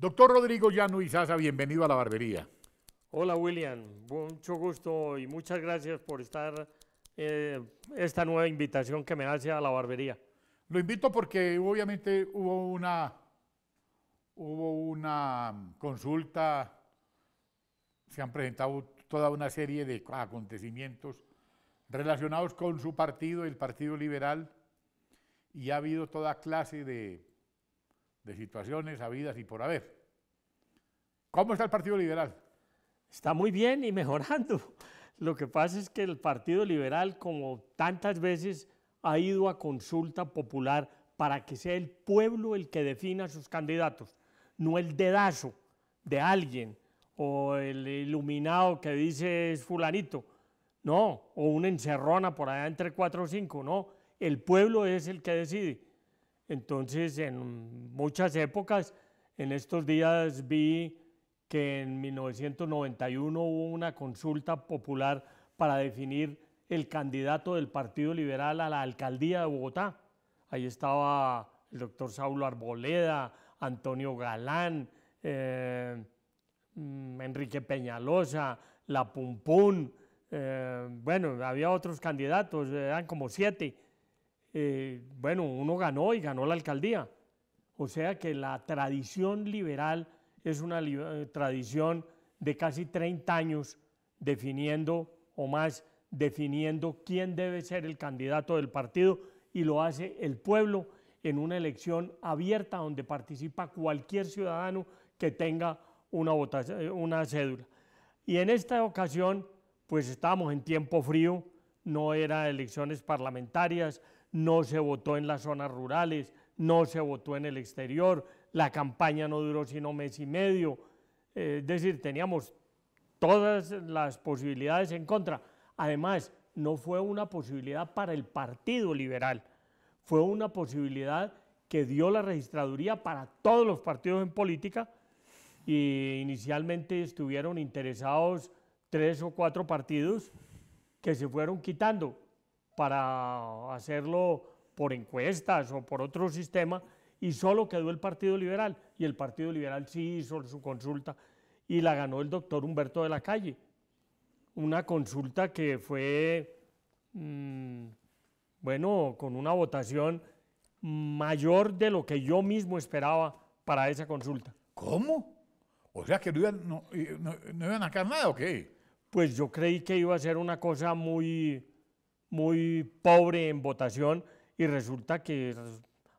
Doctor Rodrigo Llano Izaza, bienvenido a la barbería. Hola William, mucho gusto y muchas gracias por estar eh, esta nueva invitación que me hace a la barbería. Lo invito porque obviamente hubo una, hubo una consulta, se han presentado toda una serie de acontecimientos relacionados con su partido, el Partido Liberal, y ha habido toda clase de, de situaciones habidas y por haber. ¿Cómo está el Partido Liberal? Está muy bien y mejorando. Lo que pasa es que el Partido Liberal, como tantas veces, ha ido a consulta popular para que sea el pueblo el que defina sus candidatos, no el dedazo de alguien o el iluminado que dice es fulanito, no, o una encerrona por allá entre cuatro o cinco, no, el pueblo es el que decide. Entonces, en muchas épocas, en estos días vi que en 1991 hubo una consulta popular para definir el candidato del Partido Liberal a la alcaldía de Bogotá. Ahí estaba el doctor Saulo Arboleda, Antonio Galán, eh, mm, Enrique Peñalosa, La Pumpún, eh, bueno, había otros candidatos, eran como siete. Eh, bueno, uno ganó y ganó la alcaldía. O sea que la tradición liberal es una eh, tradición de casi 30 años definiendo o más definiendo quién debe ser el candidato del partido y lo hace el pueblo en una elección abierta donde participa cualquier ciudadano que tenga una, eh, una cédula. Y en esta ocasión, pues estábamos en tiempo frío, no eran elecciones parlamentarias, no se votó en las zonas rurales, no se votó en el exterior, la campaña no duró sino mes y medio, es decir, teníamos todas las posibilidades en contra. Además, no fue una posibilidad para el Partido Liberal, fue una posibilidad que dio la registraduría para todos los partidos en política y inicialmente estuvieron interesados tres o cuatro partidos que se fueron quitando para hacerlo por encuestas o por otro sistema y solo quedó el Partido Liberal. Y el Partido Liberal sí hizo su consulta y la ganó el doctor Humberto de la Calle. Una consulta que fue, mm, bueno, con una votación mayor de lo que yo mismo esperaba para esa consulta. ¿Cómo? O sea que eh, no iban, a sacar nada o qué? Pues yo creí que iba a ser una cosa muy, muy pobre en votación y resulta que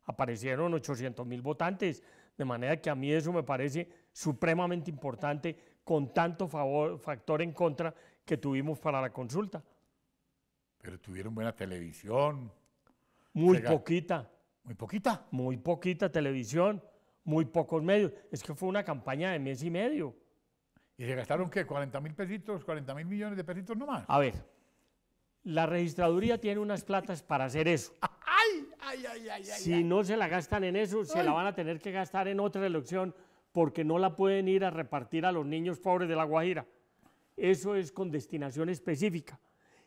aparecieron 800 mil votantes, de manera que a mí eso me parece supremamente importante con tanto favor, factor en contra que tuvimos para la consulta. Pero tuvieron buena televisión. Muy poquita. Muy poquita. Muy poquita televisión, muy pocos medios. Es que fue una campaña de mes y medio. ¿Y se gastaron qué? ¿40 mil pesitos? ¿40 mil millones de pesitos nomás? A ver, la registraduría tiene unas platas para hacer eso. si no se la gastan en eso, se la van a tener que gastar en otra elección porque no la pueden ir a repartir a los niños pobres de La Guajira. Eso es con destinación específica.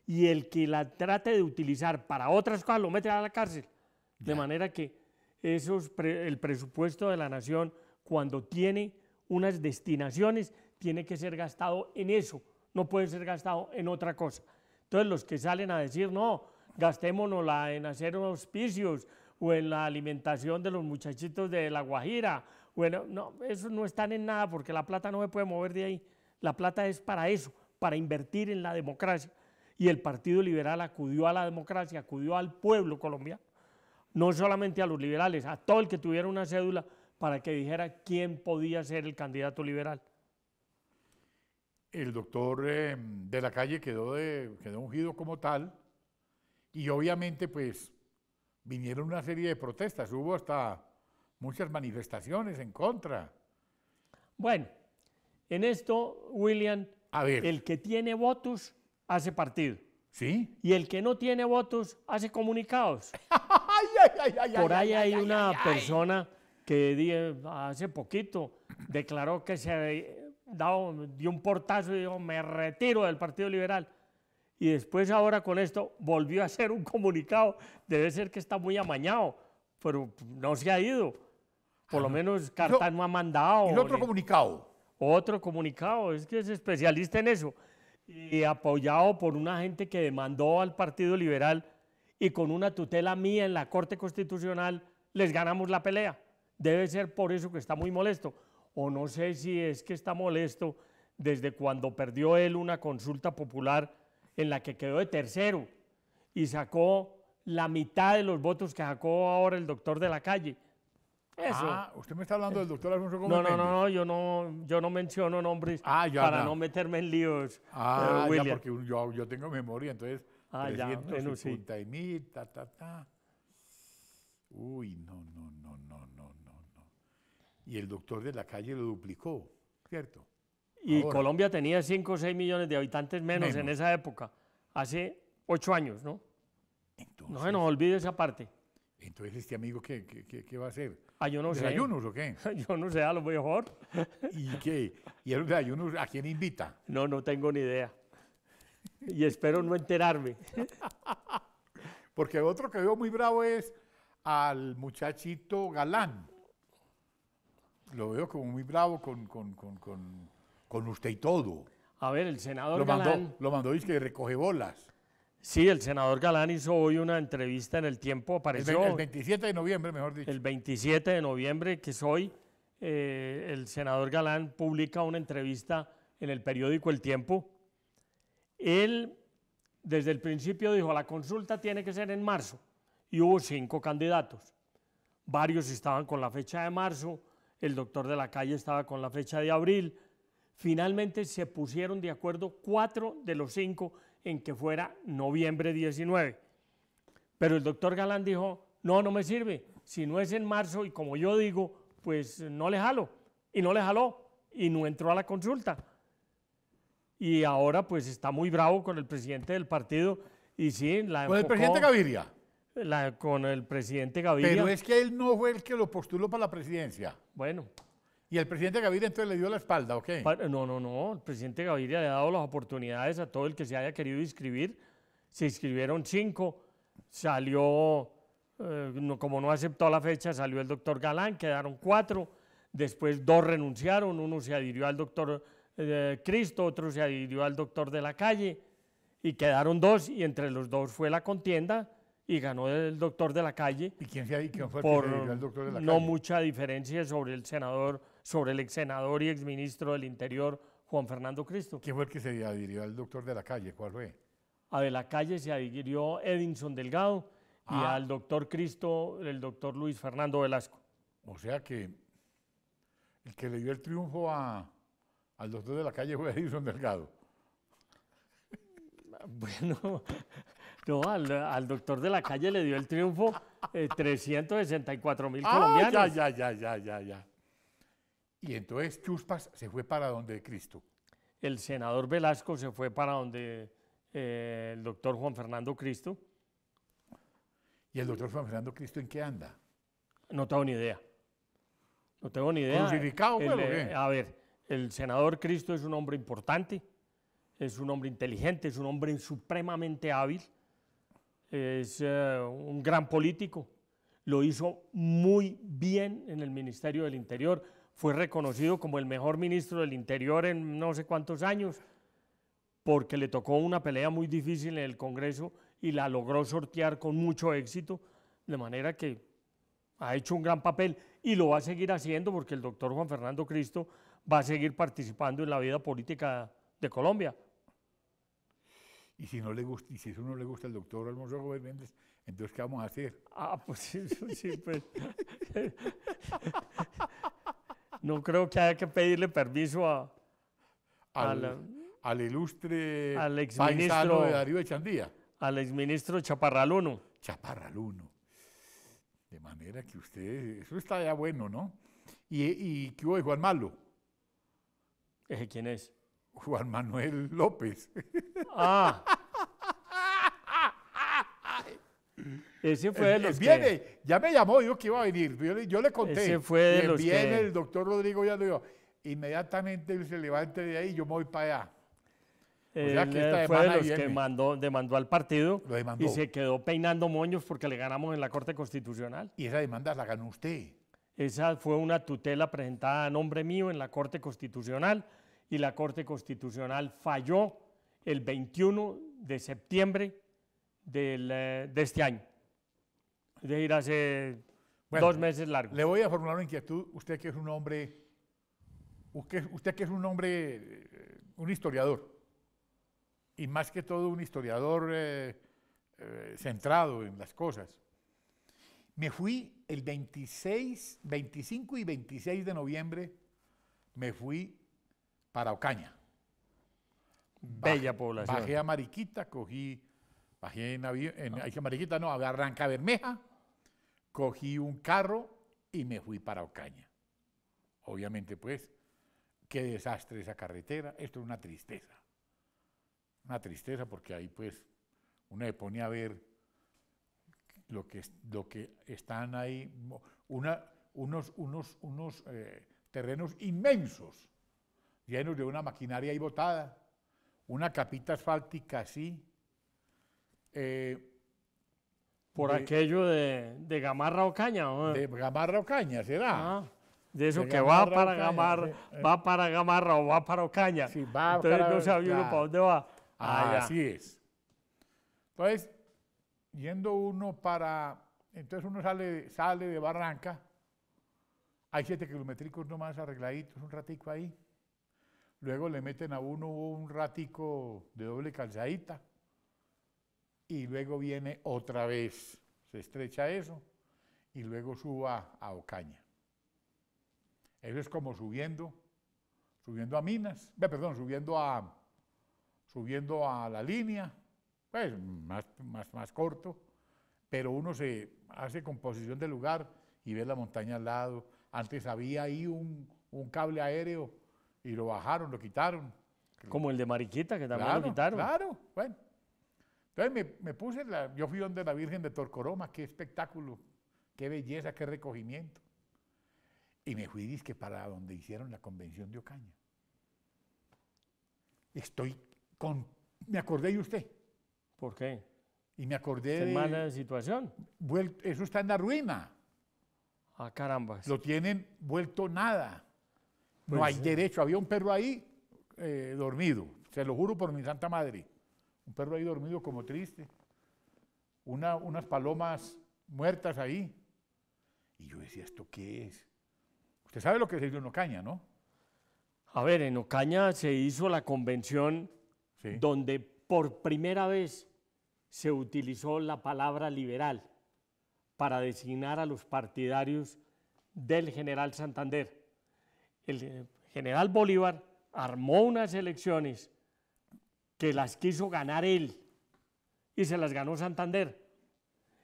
Y el que la trate de utilizar para otras cosas lo mete a la cárcel. De manera que el presupuesto de la nación, cuando tiene unas destinaciones, tiene que ser gastado en eso, no puede ser gastado en otra cosa. Entonces los que salen a decir, no, gastémonosla en hacer hospicios o en la alimentación de los muchachitos de La Guajira. Bueno, no, eso no están en nada porque la plata no se puede mover de ahí. La plata es para eso, para invertir en la democracia. Y el Partido Liberal acudió a la democracia, acudió al pueblo colombiano, no solamente a los liberales, a todo el que tuviera una cédula para que dijera quién podía ser el candidato liberal. El doctor eh, de la calle quedó, de, quedó ungido como tal y obviamente, pues, vinieron una serie de protestas, hubo hasta muchas manifestaciones en contra. Bueno, en esto, William, el que tiene votos hace partido. ¿Sí? Y el que no tiene votos hace comunicados. Por ahí hay una persona que hace poquito declaró que se dado, dio un portazo y dijo, me retiro del Partido Liberal y después ahora con esto volvió a ser un comunicado. Debe ser que está muy amañado, pero no se ha ido. Por lo menos carta no ha mandado. ¿Y otro comunicado? Otro comunicado, es que es especialista en eso. Y apoyado por una gente que demandó al Partido Liberal y con una tutela mía en la Corte Constitucional les ganamos la pelea. Debe ser por eso que está muy molesto. O no sé si es que está molesto desde cuando perdió él una consulta popular en la que quedó de tercero y sacó la mitad de los votos que sacó ahora el doctor de la calle. Eso. Ah, usted me está hablando del doctor Alfonso Gómez. No, no, no, no, yo no, yo no menciono nombres ah, para no meterme en líos. Ah, eh, ya, porque yo, yo, tengo memoria, entonces ah, 350 y sí. mil, ta, ta, ta. Uy, no, no, no, no, no, no. Y el doctor de la calle lo duplicó, ¿cierto? Y Colombia tenía 5 o 6 millones de habitantes menos, en esa época, hace 8 años, ¿no? no se nos olvide esa parte. Entonces, ¿este amigo qué, va a hacer? Ah, yo no o qué? yo no sé, a lo mejor. ¿Y qué? ¿Y a a quién invita? No, no tengo ni idea. Y espero no enterarme. Porque otro que veo muy bravo es al muchachito Galán. Lo veo como muy bravo con con usted y todo. A ver, el senador lo Galán... Mandó, lo mandó y que recoge bolas. Sí, el senador Galán hizo hoy una entrevista en el tiempo, apareció... El, 27 de noviembre, mejor dicho. El 27 de noviembre, que es hoy, eh, el senador Galán publica una entrevista en el periódico El Tiempo. Él, desde el principio, dijo, la consulta tiene que ser en marzo, y hubo cinco candidatos. Varios estaban con la fecha de marzo, el doctor de la calle estaba con la fecha de abril, Finalmente se pusieron de acuerdo cuatro de los cinco en que fuera noviembre 19. Pero el doctor Galán dijo, no, no me sirve, si no es en marzo y como yo digo, pues no le jalo. Y no le jaló y no entró a la consulta. Y ahora pues está muy bravo con el presidente del partido y sí, la... Con el presidente Gaviria. con el presidente Gaviria. Pero es que él no fue el que lo postuló para la presidencia. Bueno, ¿Y el presidente Gaviria entonces le dio la espalda o qué? No, no, no. El presidente Gaviria le ha dado las oportunidades a todo el que se haya querido inscribir. Se inscribieron cinco. Salió, eh, como no aceptó la fecha, salió el doctor Galán, quedaron cuatro. Después dos renunciaron. Uno se adhirió al doctor eh, Cristo, otro se adhirió al doctor de la calle. Y quedaron dos, y entre los dos fue la contienda y ganó el doctor de la calle. ¿Y quién, se, fue el que se adhirió doctor de la calle? No mucha diferencia sobre el senador sobre el ex senador y exministro del Interior, Juan Fernando Cristo. ¿Quién fue el que se adhirió al doctor de la calle? ¿Cuál fue? A de la calle se adhirió Edinson Delgado y ah. al doctor Cristo, el doctor Luis Fernando Velasco. O sea que el que le dio el triunfo al doctor de la calle fue Edinson Delgado. Bueno, no, al, doctor de la calle le dio el triunfo 364 eh, mil ah, colombianos. Ya, ya, ya, ya, ya, ya. Y entonces Chuspas se fue para donde Cristo. El senador Velasco se fue para donde eh, el doctor Juan Fernando Cristo. ¿Y el doctor Juan Fernando Cristo en qué anda? No tengo ni idea. No tengo ni idea. Crucificado, el, o ¿qué? Eh, a ver, el senador Cristo es un hombre importante, es un hombre inteligente, es un hombre supremamente hábil, es eh, un gran político. Lo hizo muy bien en el Ministerio del Interior fue reconocido como el mejor ministro del Interior en no sé cuántos años, porque le tocó una pelea muy difícil en el Congreso y la logró sortear con mucho éxito, de manera que ha hecho un gran papel y lo va a seguir haciendo porque el doctor Juan Fernando Cristo va a seguir participando en la vida política de Colombia. Y si, no le gusta, si eso no le gusta al doctor Alfonso Gómez Méndez, entonces ¿qué vamos a hacer? Ah, pues sí, sí pues no creo que haya que pedirle permiso a, al, ilustre al ilustre al exministro de Darío Echandía. Al exministro Chaparraluno. Chaparraluno. De manera que usted, eso está ya bueno, ¿no? ¿Y, qué hubo de Juan Malo? quién es? Juan Manuel López. Ah. Ese fue eh, de los eh, viene, ya me llamó, dijo que iba a venir. Yo le, conté. Ese fue de los viene el doctor Rodrigo ya lo dijo. Inmediatamente él se levante de ahí, y yo voy para allá. O eh, fue de los que mandó, demandó al partido y se quedó peinando moños porque le ganamos en la Corte Constitucional. Y esa demanda la ganó usted. Esa fue una tutela presentada a nombre mío en la Corte Constitucional y la Corte Constitucional falló el 21 de septiembre del, de este año de ir hace dos meses largos. Le voy a formular una inquietud, usted que es un hombre, usted, que es un hombre, eh, un historiador, y más que todo un historiador eh, eh, centrado en las cosas. Me fui el 26, 25 y 26 de noviembre, me fui para Ocaña. Bella población. Bajé a Mariquita, cogí, bajé en avión, en, Mariquita no, a Barranca Bermeja, cogí un carro y me fui para Ocaña. Obviamente, pues, qué desastre esa carretera, esto es una tristeza. Una tristeza porque ahí, pues, uno se pone a ver lo que, lo que están ahí, una, unos, unos, unos eh, terrenos inmensos, llenos de una maquinaria ahí botada, una capita asfáltica así. Eh, por aquello de, de, Gamarra Ocaña. Caña? De Gamarra Caña, ¿será? Ah, de eso que va para, gamar Gamarra, eh. va para Gamarra o va para Ocaña. Entonces no sabe uno para dónde va. Ah, ah así es. Entonces, yendo uno para... Entonces uno sale, sale de Barranca, hay siete kilométricos nomás arregladitos, un ratico ahí. Luego le meten a uno un ratico de doble calzadita y luego viene otra vez, se estrecha eso y luego suba a Ocaña. Eso es como subiendo, subiendo a Minas, perdón, subiendo a, subiendo a la línea, pues más, más, corto, pero uno se hace composición del lugar y ve la montaña al lado. Antes había ahí un, cable aéreo y lo bajaron, lo quitaron. Como el de Mariquita, que también lo quitaron. Claro, bueno. Entonces me, puse, la, yo fui donde la Virgen de Torcoroma, qué espectáculo, qué belleza, qué recogimiento. Y me fui, que para donde hicieron la convención de Ocaña. Estoy con, me acordé de usted. ¿Por qué? Y me acordé de... mala situación? eso está en la ruina. Ah, caramba. Lo tienen vuelto nada. no pues hay derecho. Había un perro ahí eh, dormido, se lo juro por mi Santa Madre un perro ahí dormido como triste, unas palomas muertas ahí. Y yo decía, ¿esto qué es? Usted sabe lo que se hizo en Ocaña, ¿no? A ver, en Ocaña se hizo la convención donde por primera vez se utilizó la palabra liberal para designar a los partidarios del general Santander. El general Bolívar armó unas elecciones que las quiso ganar él y se las ganó Santander.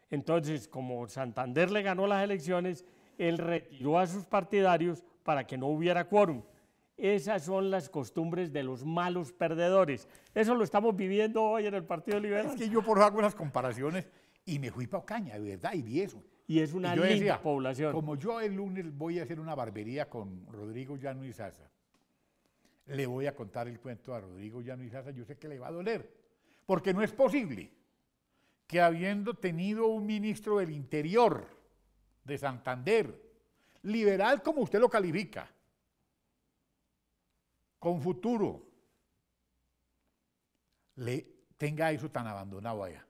Entonces, como Santander le ganó las elecciones, él retiró a sus partidarios para que no hubiera quórum. Esas son las costumbres de los malos perdedores. Eso lo estamos viviendo hoy en el Partido Liberal. Es que yo por hago comparaciones y me fui para Ocaña, de verdad, y vi eso. Y es una linda población. Como yo el lunes voy a hacer una barbería con Rodrigo Llano y Sasa, le voy a contar el cuento a Rodrigo Llano yo sé que le va a doler, porque no es posible que habiendo tenido un ministro del Interior de Santander, liberal como usted lo califica, con futuro, le tenga eso tan abandonado allá.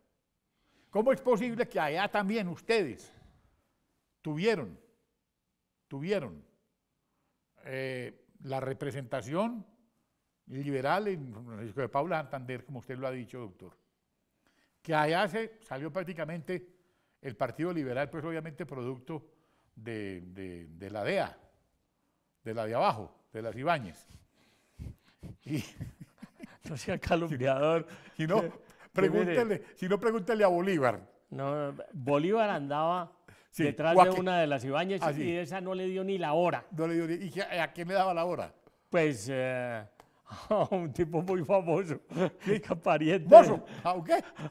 ¿Cómo es posible que allá también ustedes tuvieron, tuvieron eh, la representación liberal en Francisco de Paula Santander, como usted lo ha dicho, doctor. Que allá se salió prácticamente el Partido Liberal, pues obviamente producto de, la DEA, de la de abajo, de las Ibáñez. no sea calumniador. Si no, pregúntele, si no, pregúntele a Bolívar. No, Bolívar andaba detrás de una de las Ibañez ah, y esa no le dio ni la hora. No le dio ni, ¿Y a qué me daba la hora? Pues eh, a un tipo muy famoso, pariente. ¿A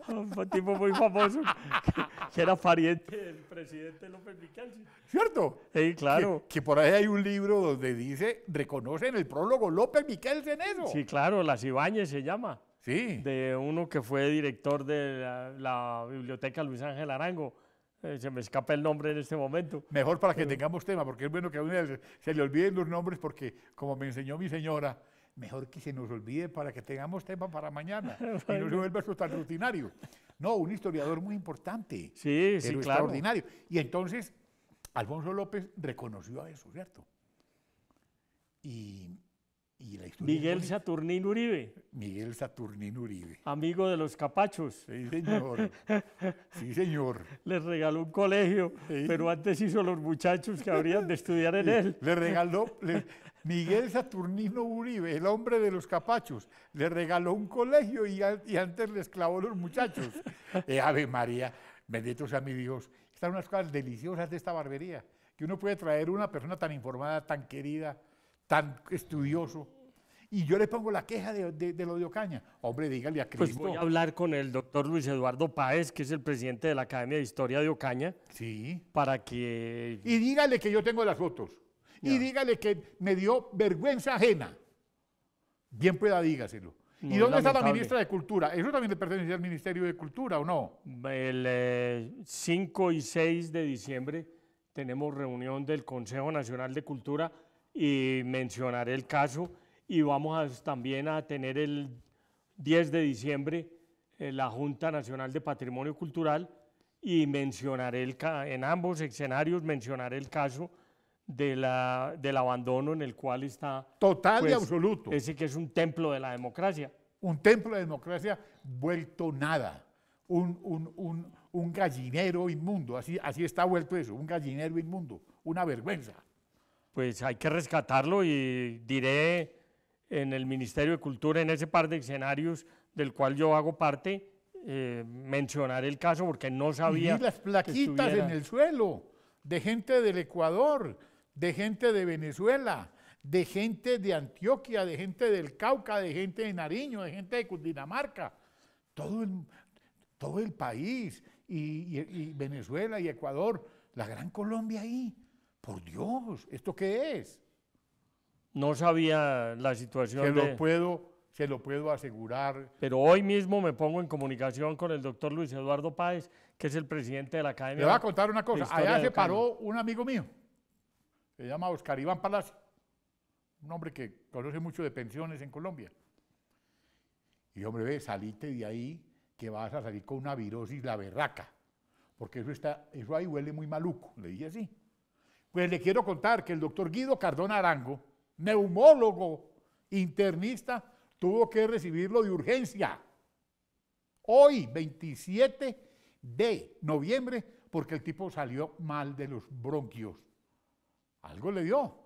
Un tipo muy famoso que, era pariente del presidente López ¿Cierto? Sí, claro. Que, por ahí hay un libro donde dice, reconocen el prólogo López Miquel en eso. Sí, claro, las Ibañez se llama. Sí. De uno que fue director de la Biblioteca Luis Ángel Arango eh, se me escapa el nombre en este momento. Mejor para que tengamos tema, porque es bueno que a uno se le olviden los nombres, porque como me enseñó mi señora, mejor que se nos olvide para que tengamos tema para mañana y no se vuelva eso tan rutinario. No, un historiador muy importante. Sí, sí, extraordinario. Y entonces, Alfonso López reconoció a eso, ¿cierto? Y, Miguel Saturnino Uribe. Miguel Saturnino Uribe. Amigo de los capachos. Sí, señor. Sí, señor. Les regaló un colegio, pero antes hizo los muchachos que habrían de estudiar en él. Le regaló, Miguel Saturnino Uribe, el hombre de los capachos, le regaló un colegio y, antes les clavó los muchachos. Eh, Ave María, bendito sea mi Dios. Están unas cosas deliciosas de esta barbería, que uno puede traer una persona tan informada, tan querida, tan estudioso. Y yo le pongo la queja de, lo de Ocaña. Hombre, dígale a Cristo. Pues voy a hablar con el doctor Luis Eduardo Páez, que es el presidente de la Academia de Historia de Ocaña. Sí. Para que... Y dígale que yo tengo las fotos. Y dígale que me dio vergüenza ajena. Bien pueda dígaselo. ¿Y dónde está la ministra de Cultura? ¿Eso también le pertenece al Ministerio de Cultura o no? El 5 eh, y 6 de diciembre tenemos reunión del Consejo Nacional de Cultura y mencionaré el caso. Y vamos también a tener el 10 de diciembre eh, la Junta Nacional de Patrimonio Cultural y mencionaré el en ambos escenarios mencionaré el caso de la, del abandono en el cual está... Total y pues, absoluto. Ese que es un templo de la democracia. Un templo de democracia vuelto nada. Un, un, un, un gallinero inmundo. Así, así está vuelto eso, un gallinero inmundo. Una vergüenza pues hay que rescatarlo y diré en el Ministerio de Cultura, en ese par de escenarios del cual yo hago parte, eh, mencionar el caso porque no sabía. Y las plaquitas en el suelo de gente del Ecuador, de gente de Venezuela, de gente de Antioquia, de gente del Cauca, de gente de Nariño, de gente de Cundinamarca, todo el, todo el país y Venezuela y Ecuador, la Gran Colombia ahí por Dios, ¿esto qué es? No sabía la situación. Se lo puedo, se lo puedo asegurar. Pero hoy mismo me pongo en comunicación con el doctor Luis Eduardo Páez, que es el presidente de la Academia. Le voy a contar una cosa. Allá se paró un amigo mío, se llama Oscar Iván Palacio, un hombre que conoce mucho de pensiones en Colombia. Y hombre, ve, salite de ahí que vas a salir con una virosis la berraca, porque eso, está, eso ahí huele muy maluco, le dije así. Pues le quiero contar que el doctor Guido Cardona Arango, neumólogo internista, tuvo que recibirlo de urgencia. Hoy, 27 de noviembre, porque el tipo salió mal de los bronquios. Algo le dio.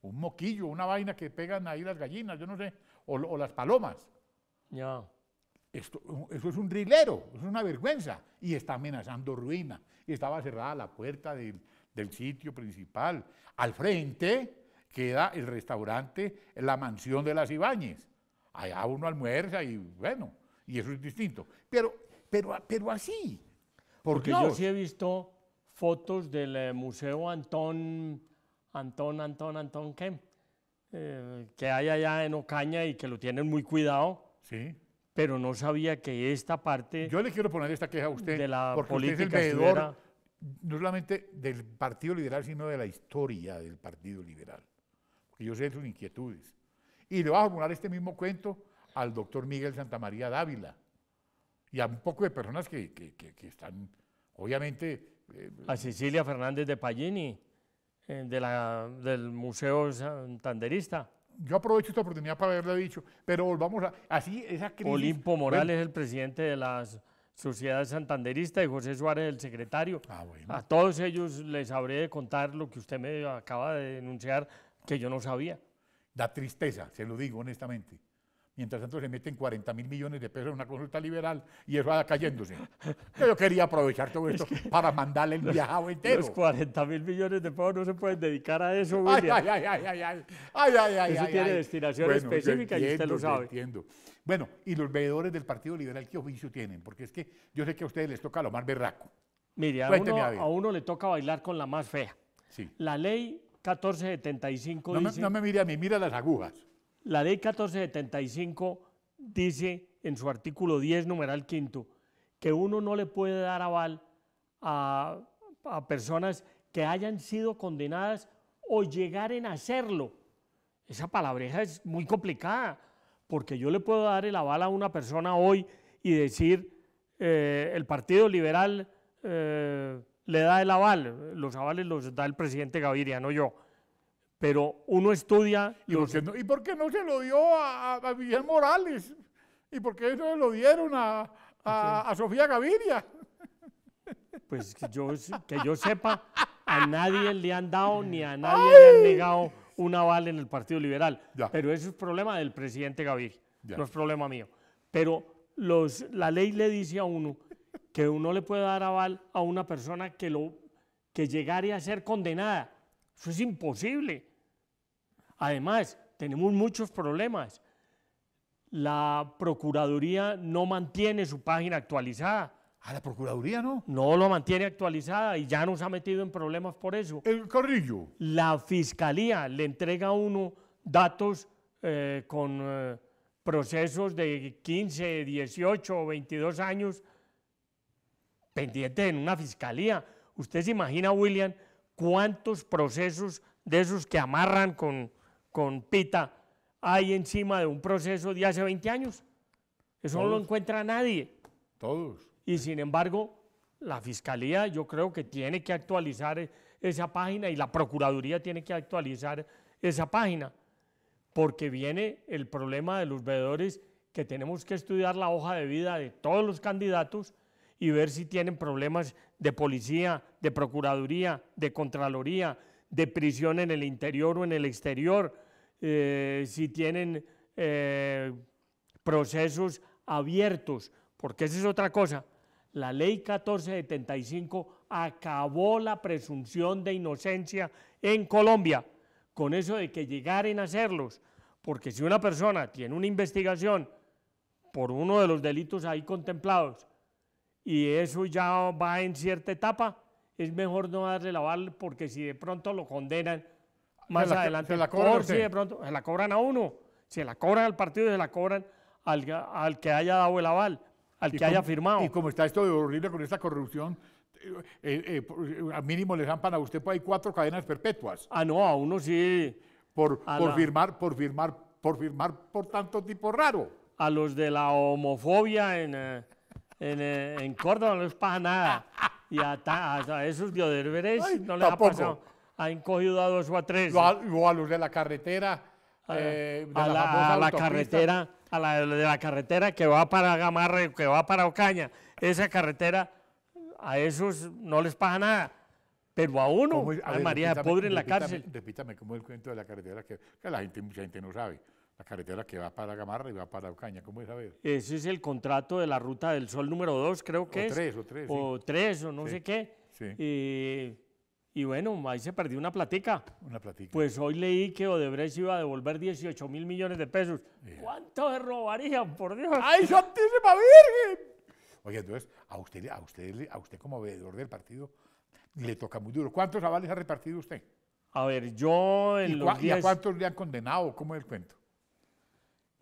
Un moquillo, una vaina que pegan ahí las gallinas, yo no sé, o, las palomas. Ya. Esto, eso es un rilero, es una vergüenza. Y está amenazando ruina. Y estaba cerrada la puerta del, del sitio principal. Al frente queda el restaurante, la mansión de las Ibáñez. Allá uno almuerza y bueno, y eso es distinto. Pero, pero, pero así. Porque yo sí he visto fotos del eh, Museo Antón, Antón, Antón, Antón, ¿qué? Eh, que hay allá en Ocaña y que lo tienen muy cuidado. Sí pero no sabía que esta parte. Yo le quiero poner esta queja a usted, de la política de es no solamente del Partido Liberal, sino de la historia del Partido Liberal, porque yo sé sus inquietudes. Y le voy a formular este mismo cuento al doctor Miguel Santamaría Dávila y a un poco de personas que, están, obviamente... Eh, a Cecilia Fernández de Pallini, eh, de la, del Museo Santanderista yo aprovecho esta oportunidad para haberle dicho, pero volvamos a, así esa crisis. Olimpo Morales, es el presidente de las Sociedad Santanderista y José Suárez, el secretario. Ah, A todos ellos les habré de contar lo que usted me acaba de denunciar, que yo no sabía. Da tristeza, se lo digo honestamente. Mientras tanto se meten 40 mil millones de pesos en una consulta liberal y eso va cayéndose. Yo quería aprovechar todo esto para mandarle el viajado entero. Los 40 mil millones de pesos no se pueden dedicar a eso, Ay, ay, ay, ay, ay, ay, Eso tiene destinación bueno, específica y usted lo sabe. Bueno, y los veedores del Partido Liberal, ¿qué oficio tienen? Porque es que yo sé que a ustedes les toca lo más berraco. Mire, a uno, a, uno le toca bailar con la más fea. Sí. La ley 1475 no Me, no me mire a mí, mira las agujas. La ley 1475 dice en su artículo 10, numeral quinto, que uno no le puede dar aval a, personas que hayan sido condenadas o llegaren a serlo. Esa palabreja es muy complicada, porque yo le puedo dar el aval a una persona hoy y decir, eh, el Partido Liberal eh, le da el aval, los avales los da el presidente Gaviria, no yo pero uno estudia y... ¿Por qué no se lo dio a, Miguel Morales? ¿Y por qué no se lo dieron a, Sofía Gaviria? Pues que yo, que yo sepa, a nadie le han dado ni a nadie le han negado un aval en el Partido Liberal. Pero eso es problema del presidente Gaviria, no es problema mío. Pero la ley le dice a uno que uno le puede dar aval a una persona que, lo, que llegare a ser condenada. Eso es imposible. Además, tenemos muchos problemas. La Procuraduría no mantiene su página actualizada. ¿A la Procuraduría no? No lo mantiene actualizada y ya nos ha metido en problemas por eso. El Carrillo. La Fiscalía le entrega a uno datos eh, con eh, procesos de 15, 18 o 22 años pendientes en una Fiscalía. Usted se imagina, William, cuántos procesos de esos que amarran con con pita ahí encima de un proceso de hace 20 años. Eso no lo encuentra nadie. Todos. Y sin embargo, la Fiscalía yo creo que tiene que actualizar e, esa página y la Procuraduría tiene que actualizar esa página, porque viene el problema de los veedores que tenemos que estudiar la hoja de vida de todos los candidatos y ver si tienen problemas de policía, de procuraduría, de contraloría, de prisión en el interior o en el exterior, eh, si tienen eh, procesos abiertos, porque esa es otra cosa. La ley 1475 acabó la presunción de inocencia en Colombia, con eso de que llegaren a hacerlos, porque si una persona tiene una investigación por uno de los delitos ahí contemplados y eso ya va en cierta etapa, es mejor no darle la aval porque si de pronto lo condenan más adelante, se la cobran por si de pronto se la cobran a uno, se la cobran al partido y se la cobran al, que haya dado el aval, al que haya firmado. Y como está esto de horrible con esta corrupción, eh, eh, eh, al mínimo le zampan a usted, pues hay cuatro cadenas perpetuas. Ah, no, a uno sí. Por, por firmar, por firmar, por firmar por tanto tipo raro. A los de la homofobia en, en, en Córdoba no les pasa nada. Y a, a esos dioderberes no les ha pasado. Ha encogido a dos o a tres. o a, los de la carretera. la, a la eh, carretera, a la de la carretera que va para Gamarre, que va para Ocaña. Esa carretera, a esos no les pasa nada. Pero a uno, a, María de Pobre en la cárcel. Repítame, ¿cómo es el cuento de la carretera? Que, que, la gente, mucha gente no sabe la carretera que va para Gamarra y va para Ocaña, ¿cómo es, ver? Ese es el contrato de la Ruta del Sol número 2, creo que o Tres, o tres, o tres, o no sé qué. Sí. y bueno, ahí se perdió una platica. Una platica. Pues hoy leí que Odebrecht iba a devolver 18 mil millones de pesos. Eh. ¿Cuánto se robarían, por Dios? ¡Ay, Santísima Virgen! Oye, entonces, a usted, usted, como veedor del partido, le toca muy duro. ¿Cuántos avales ha repartido usted? A ver, yo en ¿Y los ¿Y a cuántos le han condenado? ¿Cómo es el cuento?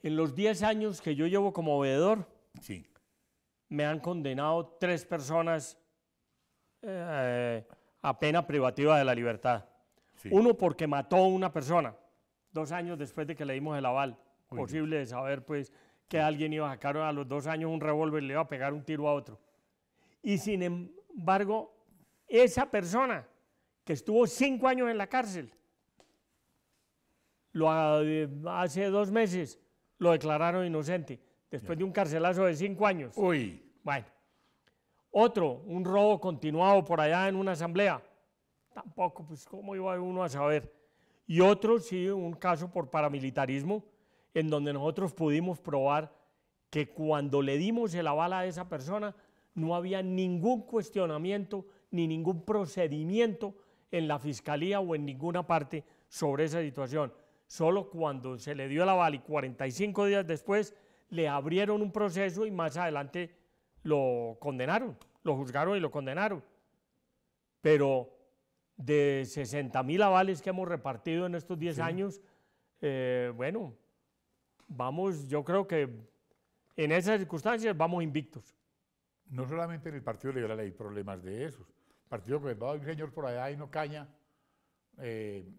En los 10 años que yo llevo como veedor, me han condenado tres personas eh, a pena privativa de la libertad. Uno porque mató a una persona, dos años después de que le dimos el aval. Posible de saber, pues, que alguien iba a sacar a los dos años un revólver y le iba a pegar un tiro a otro. Y sin embargo, esa persona que estuvo cinco años en la cárcel, lo eh, hace dos meses lo declararon inocente, después de un carcelazo de cinco años. Uy. Bueno. Otro, un robo continuado por allá en una asamblea. Tampoco, pues, ¿cómo iba uno a saber? Y otro, sí, un caso por paramilitarismo, en donde nosotros pudimos probar que cuando le dimos el aval a esa persona, no había ningún cuestionamiento ni ningún procedimiento en la fiscalía o en ninguna parte sobre esa situación. Solo cuando se le dio el aval y 45 días después le abrieron un proceso y más adelante lo condenaron, lo juzgaron y lo condenaron. Pero de 60 mil avales que hemos repartido en estos 10 años, eh, bueno, vamos, yo creo que en esas circunstancias vamos invictos. No solamente en el Partido Liberal hay problemas de esos. partido que va un señor por allá y no caña, eh,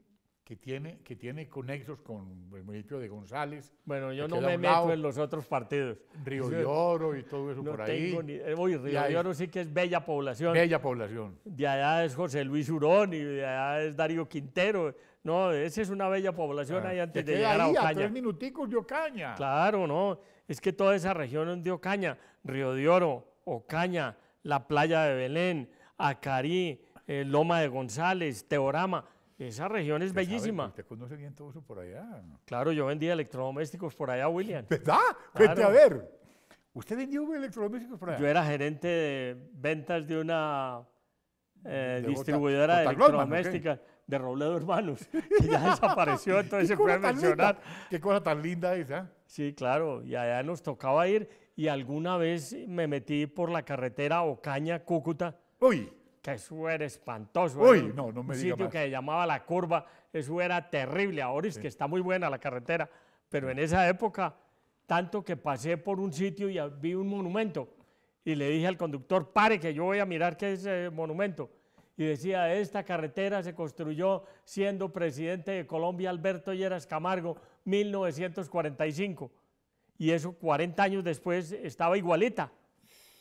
que tiene, que tiene conexos con el municipio de González. Bueno, yo no me meto en los otros partidos. Río de Oro y todo eso por ahí. Ni, eh, uy, Río de Oro sí que es bella población. Bella población. De allá es José Luis Urón y de allá es Darío Quintero. No, esa es una bella población ah, ahí antes de llegar a Ocaña. tres de Ocaña. Claro, no. Es que toda esa región de Ocaña, Río de Oro, Ocaña, la playa de Belén, Acarí, eh, Loma de González, Teorama esa región es pues, bellísima. usted conoce bien todo eso por allá. Claro, yo vendía electrodomésticos por allá, William. ¿Verdad? Vete a ver. ¿Usted vendió electrodomésticos por allá? Yo era gerente de ventas de una eh, distribuidora de electrodomésticas de Robledo Hermanos, que ya desapareció, entonces se puede mencionar. Qué cosa tan linda esa. Sí, claro, y allá nos tocaba ir y alguna vez me metí por la carretera Ocaña-Cúcuta. Uy que eso era espantoso. Uy, no, no me un sitio que llamaba La Curva, eso era terrible. Ahora es que está muy buena la carretera, pero en esa época, tanto que pasé por un sitio y vi un monumento y le dije al conductor, pare que yo voy a mirar qué es ese monumento. Y decía, esta carretera se construyó siendo presidente de Colombia Alberto Lleras Camargo, 1945. Y eso 40 años después estaba igualita.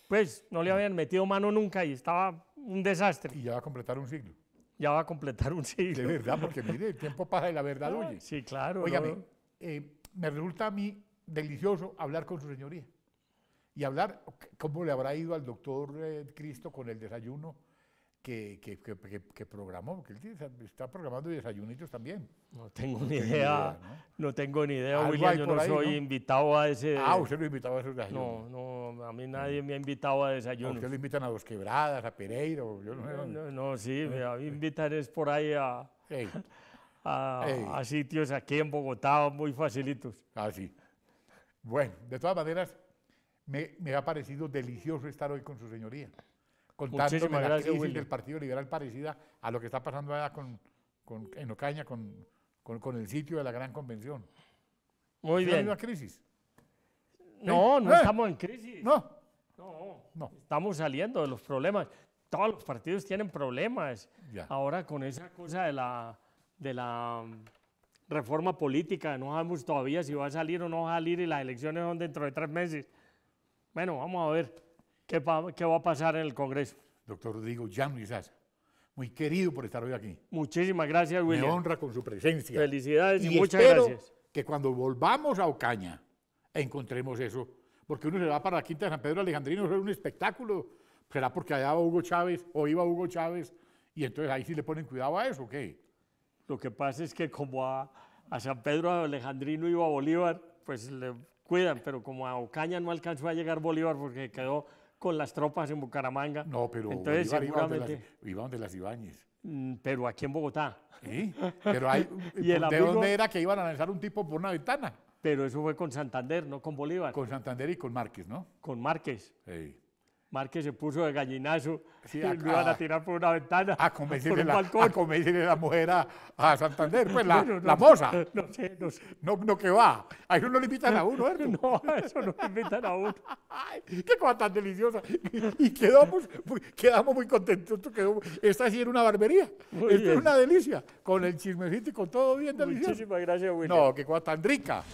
Pues no le habían metido mano nunca y estaba un desastre. Y ya va a completar un siglo. Ya va a completar un siglo. De verdad, porque mire, el tiempo pasa y la verdad Sí, claro. Óigame, eh, me resulta a mí delicioso hablar con su señoría y hablar cómo le habrá ido al doctor eh, Cristo con el desayuno que, que, que, programó, porque él está programando desayunitos también. No tengo ni idea, no tengo ni idea, William, yo no soy invitado a ese... Ah, usted lo invitado a esos desayunos. No, no, a mí nadie me ha invitado a desayunos. ¿A usted lo invitan a Dos Quebradas, a Pereira, yo no sé. No, sí, ¿Eh? me ¿Eh? invitan es por ahí a, sitios aquí en Bogotá muy facilitos. Ah, sí. Bueno, de todas maneras, me ha parecido delicioso estar hoy con su señoría con la gracias, crisis del Partido Liberal parecida a lo que está pasando allá con, en Ocaña, con, con, el sitio de la gran convención. Muy bien. una crisis? No, ¿Eh? no ¿Eh? estamos en crisis. No. no. No. Estamos saliendo de los problemas. Todos los partidos tienen problemas. Ahora con esa cosa de la, de la mm, reforma política, no sabemos todavía si va a salir o no va a salir y las elecciones son dentro de tres meses. Bueno, vamos a ver. ¿Qué, va a pasar en el Congreso? Doctor Rodrigo Jan muy querido por estar hoy aquí. Muchísimas gracias, William. Me honra con su presencia. Felicidades y, muchas gracias. Que cuando volvamos a Ocaña encontremos eso, porque uno se va para la Quinta de San Pedro Alejandrino, eso es un espectáculo. ¿Será porque allá va Hugo Chávez o iba Hugo Chávez? Y entonces ahí sí le ponen cuidado a eso, qué? Lo que pasa es que como a, San Pedro Alejandrino iba Bolívar, pues le cuidan, pero como a Ocaña no alcanzó a llegar Bolívar porque quedó con las tropas en Bucaramanga. No, pero Entonces, Bolívar las, Ibañes. Mm, pero aquí en Bogotá. Pero hay, y ¿de dónde era que iban a lanzar un tipo por una ventana? Pero eso fue con Santander, no con Bolívar. Con Santander y con Márquez, ¿no? Con Márquez. Sí. Márquez se puso de gallinazo sí, y iban a tirar por una ventana. A convencer a, la mujer a, Santander, pues la, no, moza. No, sé, no sé. No, no que va. A eso no le invitan a uno, ¿verdad? No, a eso no le invitan a uno. Ay, qué cosa tan deliciosa. Y quedamos, quedamos muy contentos. Quedó, esta sí era una barbería. es una delicia. Con el chismecito y con todo bien delicioso. Muchísimas gracias, William. No, qué cosa tan rica.